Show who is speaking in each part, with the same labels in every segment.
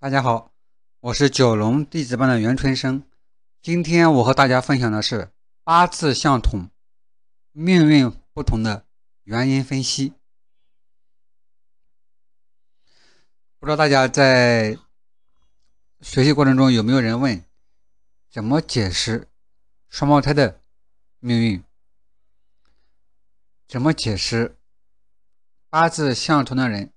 Speaker 1: 大家好，我是九龙弟子班的袁春生。今天我和大家分享的是八字相同，命运不同的原因分析。不知道大家在学习过程中有没有人问，怎么解释双胞胎的命运？怎么解释八字相同的人？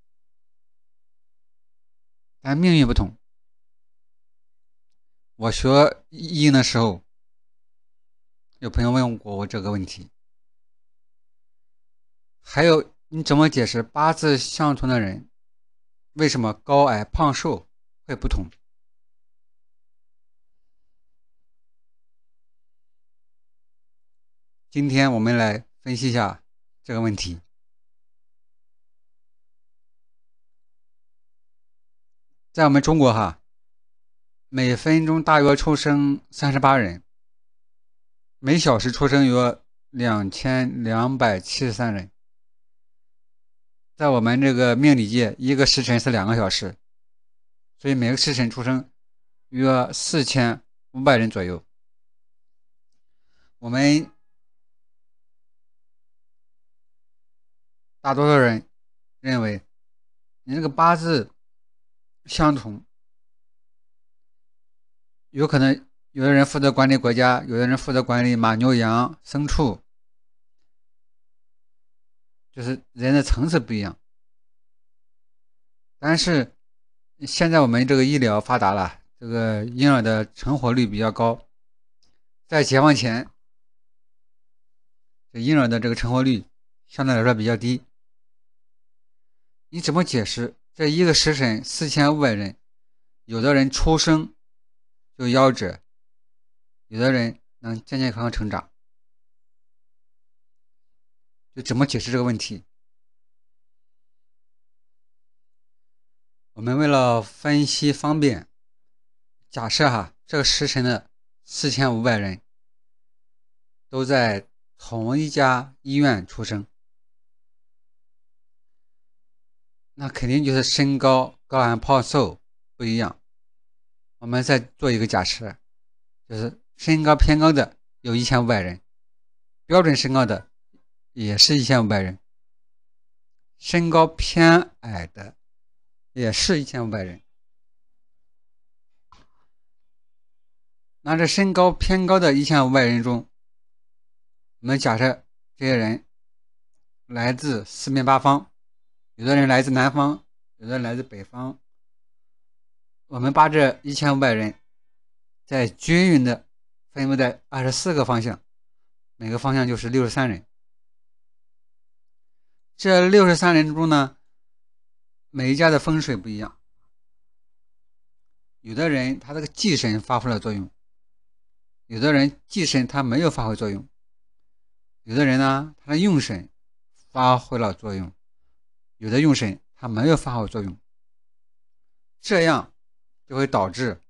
Speaker 1: 但命运不同。我学易经的时候，有朋友问过我这个问题。还有，你怎么解释八字相同的人，为什么高矮胖瘦会不同？今天我们来分析一下这个问题。在我们中国哈，每分钟大约出生三十八人，每小时出生约两千两百七十三人。在我们这个命理界，一个时辰是两个小时，所以每个时辰出生约四千五百人左右。我们大多数人认为，你这个八字。相同，有可能有的人负责管理国家，有的人负责管理马、牛、羊、牲畜，就是人的层次不一样。但是现在我们这个医疗发达了，这个婴儿的成活率比较高。在解放前，这婴儿的这个成活率相对来说比较低。你怎么解释？这一个时辰四千五百人，有的人出生就夭折，有的人能健健康康成长，就怎么解释这个问题？我们为了分析方便，假设哈这个时辰的四千五百人都在同一家医院出生。那肯定就是身高高矮胖瘦不一样。我们再做一个假设，就是身高偏高的有一千五百人，标准身高的也是一千五百人，身高偏矮的也是一千五百人。那这身高偏高的一千五百人中，我们假设这些人来自四面八方。有的人来自南方，有的人来自北方。我们把这一千五百人，在均匀的分布在二十四个方向，每个方向就是六十三人。这六十三人中呢，每一家的风水不一样。有的人他这个忌神发挥了作用，有的人忌神他没有发挥作用，有的人呢他的用神发挥了作用。有的用神它没有发挥作用，这样就会导致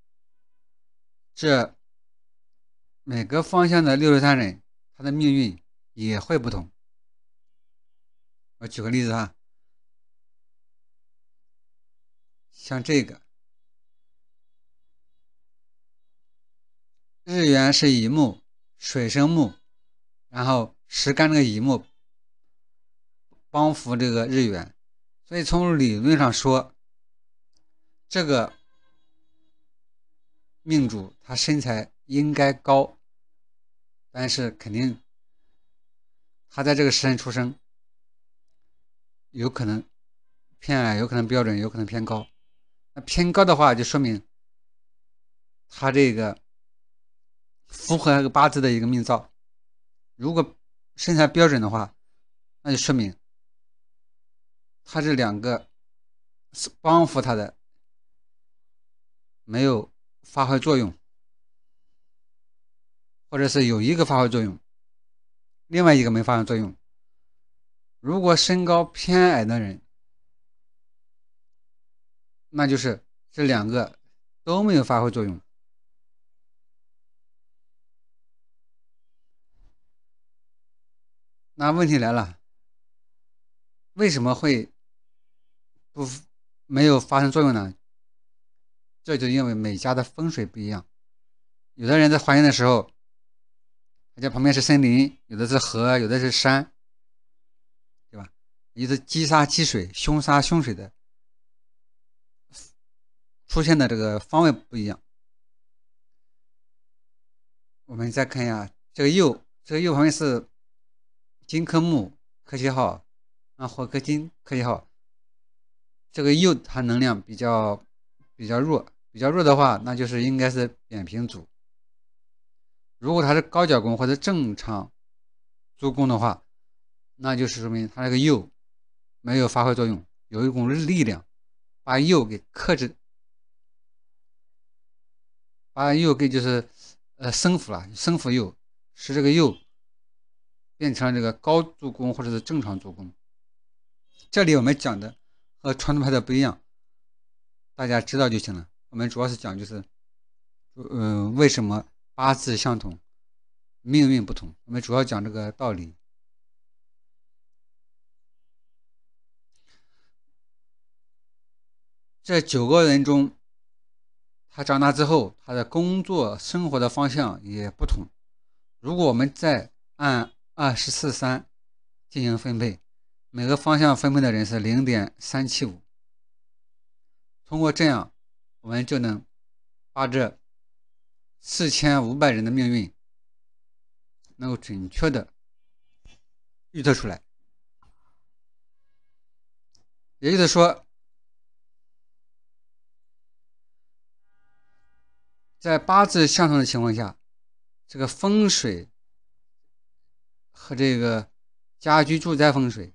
Speaker 1: 这每个方向的六十三人他的命运也会不同。我举个例子哈，像这个日元是乙木，水生木，然后石干这个乙木帮扶这个日元。所以从理论上说，这个命主他身材应该高，但是肯定他在这个时辰出生，有可能偏矮，有可能标准，有可能偏高。那偏高的话，就说明他这个符合那个八字的一个命造。如果身材标准的话，那就说明。他这两个是帮扶他的，没有发挥作用，或者是有一个发挥作用，另外一个没发挥作用。如果身高偏矮的人，那就是这两个都没有发挥作用。那问题来了，为什么会？不没有发生作用呢，这就因为每家的风水不一样。有的人在怀孕的时候，他家旁边是森林，有的是河，有的是山，对吧？一是积沙积水，凶沙凶水的，出现的这个方位不一样。我们再看一下这个右，这个右旁边是金克木克学号，啊火克金克学号。这个右，它能量比较比较弱，比较弱的话，那就是应该是扁平足。如果它是高脚弓或者正常足弓的话，那就是说明它那个右没有发挥作用，有一股力量把右给克制，把右给就是呃生伏了，生伏右，使这个右变成了这个高足弓或者是正常足弓。这里我们讲的。和传统派的不一样，大家知道就行了。我们主要是讲就是，嗯，为什么八字相同，命运不同？我们主要讲这个道理。这九个人中，他长大之后，他的工作生活的方向也不同。如果我们再按二十四三进行分配。每个方向分配的人是零点三七五。通过这样，我们就能把这四千五百人的命运能够准确的预测出来。也就是说，在八字相同的情况下，这个风水和这个家居住宅风水。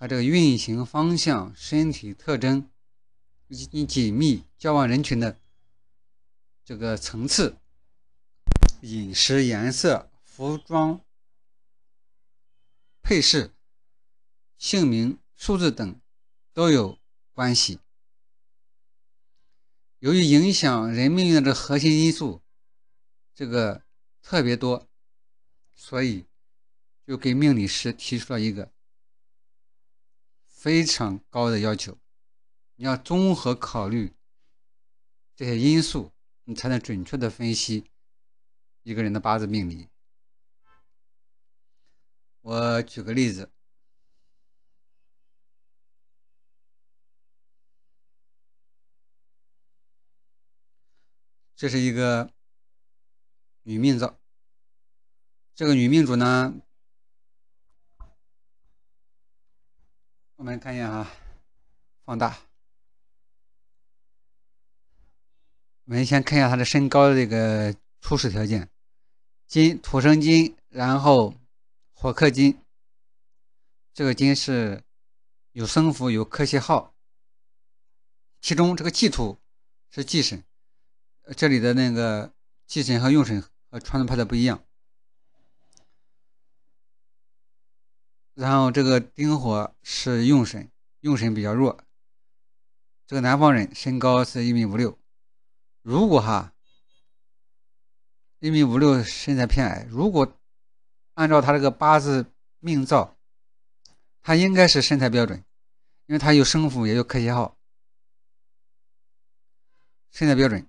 Speaker 1: 和这个运行方向、身体特征以及紧密交往人群的这个层次、饮食、颜色、服装配饰、姓名、数字等都有关系。由于影响人命运的这核心因素，这个特别多，所以就给命理师提出了一个。非常高的要求，你要综合考虑这些因素，你才能准确的分析一个人的八字命理。我举个例子，这是一个女命造，这个女命主呢。我们看一下啊，放大。我们先看一下他的身高的这个初始条件：金土生金，然后火克金。这个金是有生符，有克泄号。其中这个忌土是忌神，这里的那个忌神和用神和传统派的不一样。然后这个丁火是用神，用神比较弱。这个南方人身高是一米五六，如果哈一米五六身材偏矮，如果按照他这个八字命造，他应该是身材标准，因为他有生父也有克泄号，身材标准。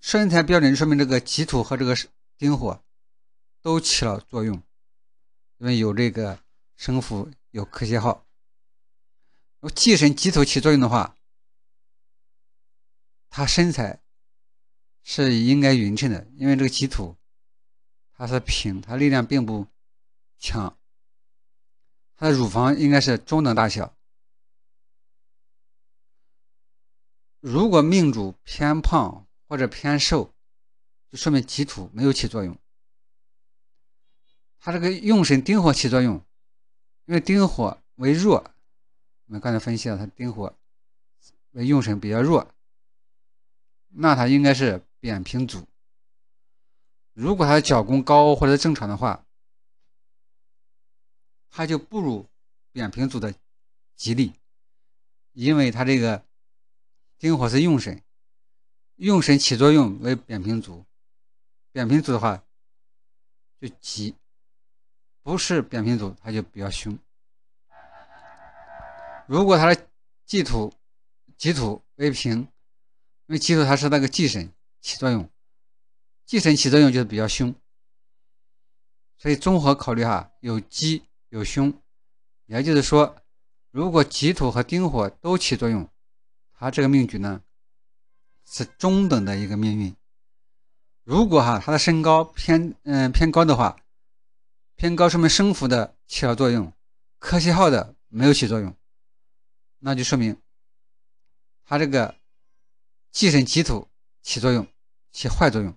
Speaker 1: 身材标准说明这个己土和这个丁火都起了作用。因为有这个生辅有克泄号，如果神吉土起作用的话，他身材是应该匀称的，因为这个吉土它是平，它力量并不强，他的乳房应该是中等大小。如果命主偏胖或者偏瘦，就说明吉土没有起作用。它这个用神丁火起作用，因为丁火为弱，我们刚才分析了，它丁火为用神比较弱，那它应该是扁平足。如果它的脚弓高或者正常的话，它就不如扁平足的吉利，因为它这个丁火是用神，用神起作用为扁平足，扁平足的话就吉。不是扁平足，它就比较凶。如果它的忌土、忌土为平，因为忌土它是那个忌神起作用，忌神起作用就是比较凶。所以综合考虑哈，有吉有凶，也就是说，如果忌土和丁火都起作用，他这个命局呢是中等的一个命运。如果哈他的身高偏嗯偏高的话。偏高说明生扶的起了作用，克泄号的没有起作用，那就说明它这个忌神忌土起作用，起坏作用。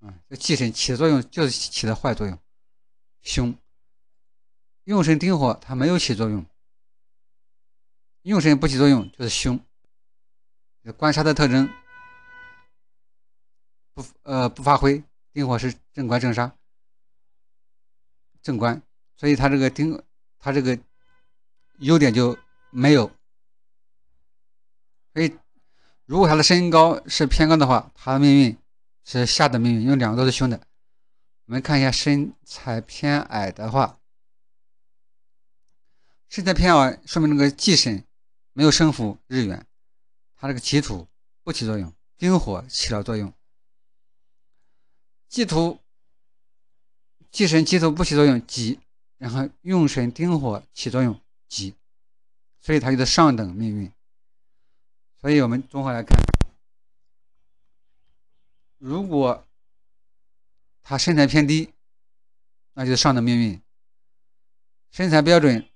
Speaker 1: 嗯，这忌神起的作用就是起的坏作用，凶。用神丁火它没有起作用，用神不起作用就是凶。官杀的特征不呃不发挥，丁火是正官正杀。正官，所以他这个丁，他这个优点就没有。所以，如果他的身高是偏高的话，他的命运是下的命运，因为两个都是凶的。我们看一下身材偏矮的话，身材偏矮说明那个忌神没有生扶日元，他这个奇土不起作用，丁火起了作用，忌土。忌神鸡头不起作用，鸡；然后用神丁火起作用，鸡。所以它就是上等命运。所以我们综合来看，如果他身材偏低，那就是上等命运；身材标准，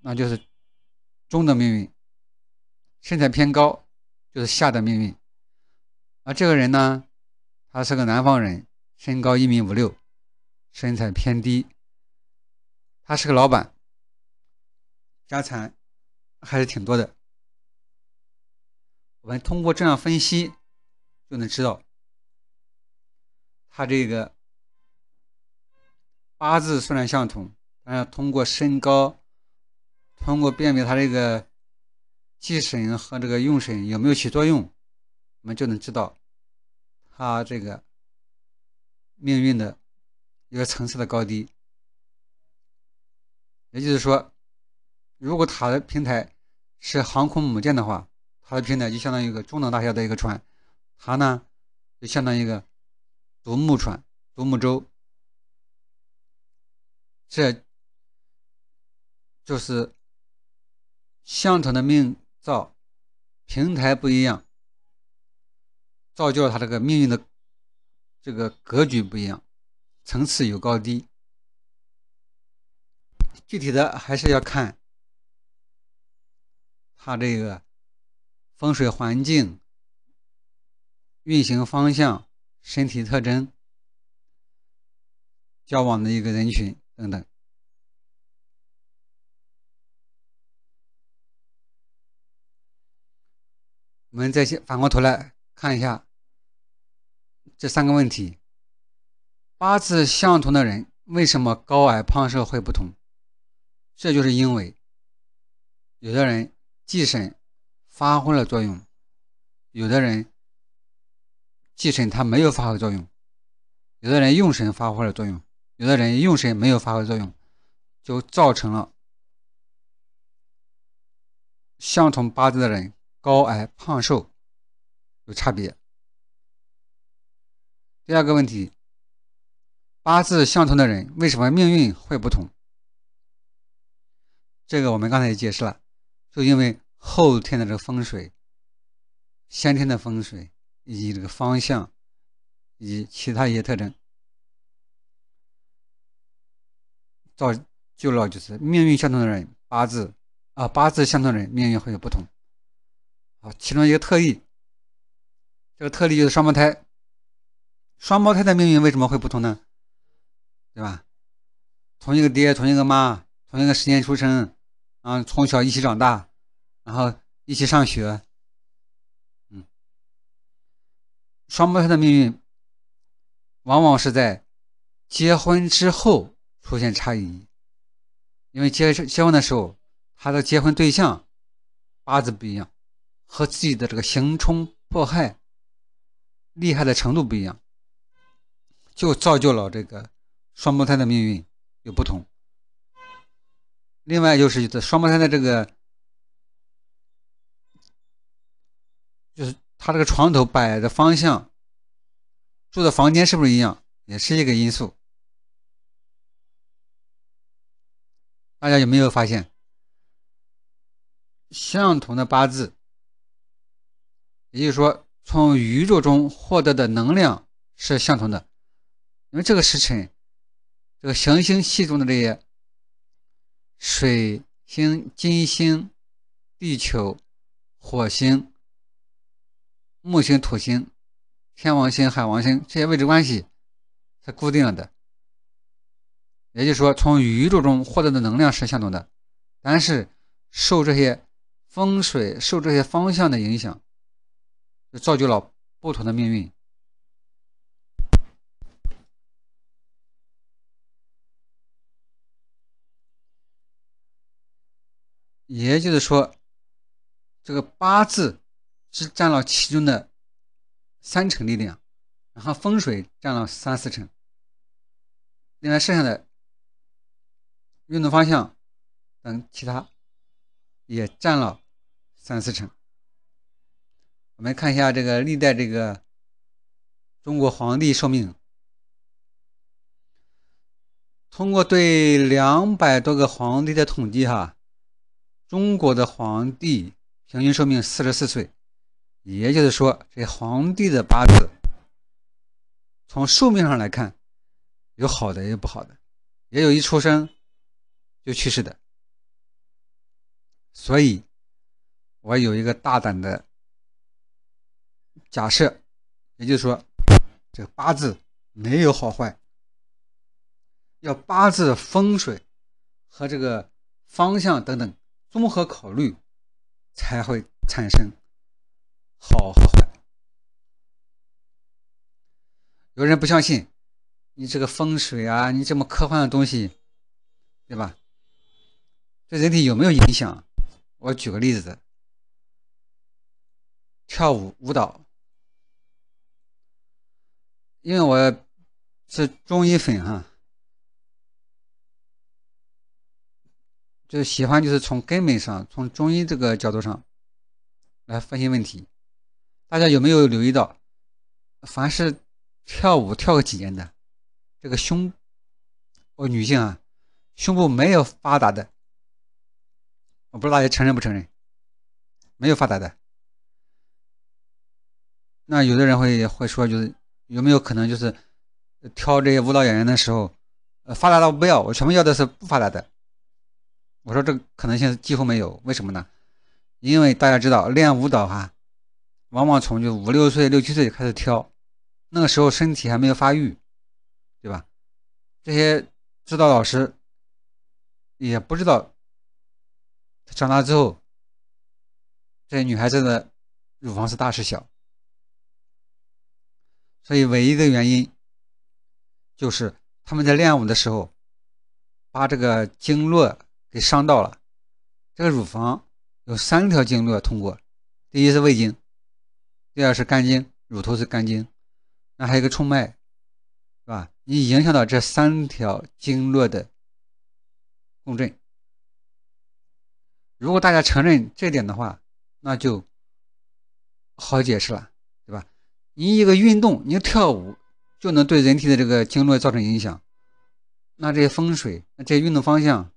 Speaker 1: 那就是中等命运；身材偏高，就是下等命运。而这个人呢，他是个南方人，身高一米五六。身材偏低，他是个老板，家产还是挺多的。我们通过这样分析，就能知道他这个八字虽然相同，但是通过身高，通过辨别他这个忌神和这个用神有没有起作用，我们就能知道他这个命运的。一个层次的高低，也就是说，如果他的平台是航空母舰的话，他的平台就相当于一个中等大小的一个船，他呢就相当于一个独木船、独木舟。这就是相同的命造，平台不一样，造就了他这个命运的这个格局不一样。层次有高低，具体的还是要看他这个风水环境、运行方向、身体特征、交往的一个人群等等。我们再先反过头来看一下这三个问题。八字相同的人为什么高矮胖瘦会不同？这就是因为有的人忌神发挥了作用，有的人忌神他没有发挥作用，有的人用神发挥了作用，有的人用神没有发挥作用，就造成了相同八字的人高矮胖瘦有差别。第二个问题。八字相同的人为什么命运会不同？这个我们刚才也解释了，就因为后天的这个风水、先天的风水以及这个方向以及其他一些特征，造就了就是命运相同的人八字啊八字相同的人命运会有不同。啊，其中一个特例，这个特例就是双胞胎。双胞胎的命运为什么会不同呢？对吧？同一个爹，同一个妈，同一个时间出生，嗯，从小一起长大，然后一起上学。嗯，双胞胎的命运往往是在结婚之后出现差异，因为结结婚的时候，他的结婚对象八字不一样，和自己的这个行冲破害厉害的程度不一样，就造就了这个。双胞胎的命运有不同，另外就是这双胞胎的这个，就是他这个床头摆的方向，住的房间是不是一样，也是一个因素。大家有没有发现，相同的八字，也就是说从宇宙中获得的能量是相同的，因为这个时辰。这个行星系中的这些水星、金星、地球、火星、木星、土星、天王星、海王星这些位置关系是固定的，也就是说，从宇宙中获得的能量是相同的，但是受这些风水、受这些方向的影响，就造就了不同的命运。也就是说，这个八字是占了其中的三成力量，然后风水占了三四成，另外剩下的运动方向等其他也占了三四成。我们看一下这个历代这个中国皇帝寿命，通过对两百多个皇帝的统计，哈。中国的皇帝平均寿命四十四岁，也就是说，这皇帝的八字从寿命上来看，有好的也有不好的，也有一出生就去世的。所以，我有一个大胆的假设，也就是说，这八字没有好坏，要八字风水和这个方向等等。综合考虑才会产生好和坏。有人不相信你这个风水啊，你这么科幻的东西，对吧？对人体有没有影响？我举个例子，跳舞舞蹈，因为我是中医粉哈。就是喜欢，就是从根本上从中医这个角度上来分析问题。大家有没有留意到，凡是跳舞跳个几年的，这个胸，哦，女性啊，胸部没有发达的。我不知道大家承认不承认，没有发达的。那有的人会会说，就是有没有可能，就是挑这些舞蹈演员的时候，呃，发达的我不要，我全部要的是不发达的。我说这个可能性几乎没有，为什么呢？因为大家知道练舞蹈哈，往往从就五六岁、六七岁开始跳，那个时候身体还没有发育，对吧？这些指导老师也不知道，长大之后这些女孩子的乳房是大是小，所以唯一的原因就是他们在练舞的时候把这个经络。给伤到了，这个乳房有三条经络通过，第一是胃经，第二是肝经，乳头是肝经，那还有一个冲脉，是吧？你影响到这三条经络的共振，如果大家承认这点的话，那就好解释了，对吧？你一个运动，你跳舞就能对人体的这个经络造成影响，那这些风水，那这些运动方向。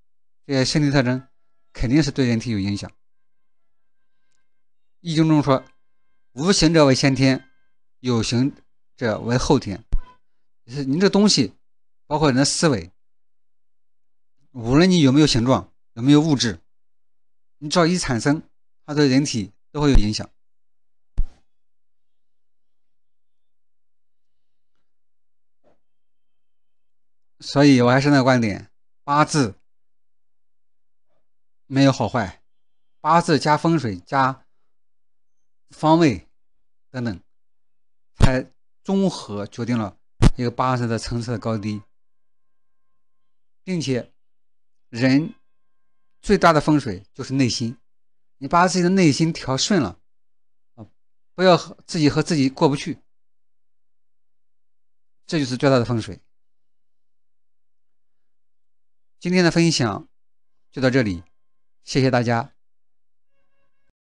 Speaker 1: 这些心理特征，肯定是对人体有影响。易经中说：“无形者为先天，有形者为后天。”是你这东西，包括你的思维，无论你有没有形状，有没有物质，你只要一产生，它对人体都会有影响。所以我还是那个观点：八字。没有好坏，八字加风水加方位等等，才综合决定了一个八字的层次的高低，并且人最大的风水就是内心，你把自己的内心调顺了啊，不要和自己和自己过不去，这就是最大的风水。今天的分享就到这里。谢谢大家。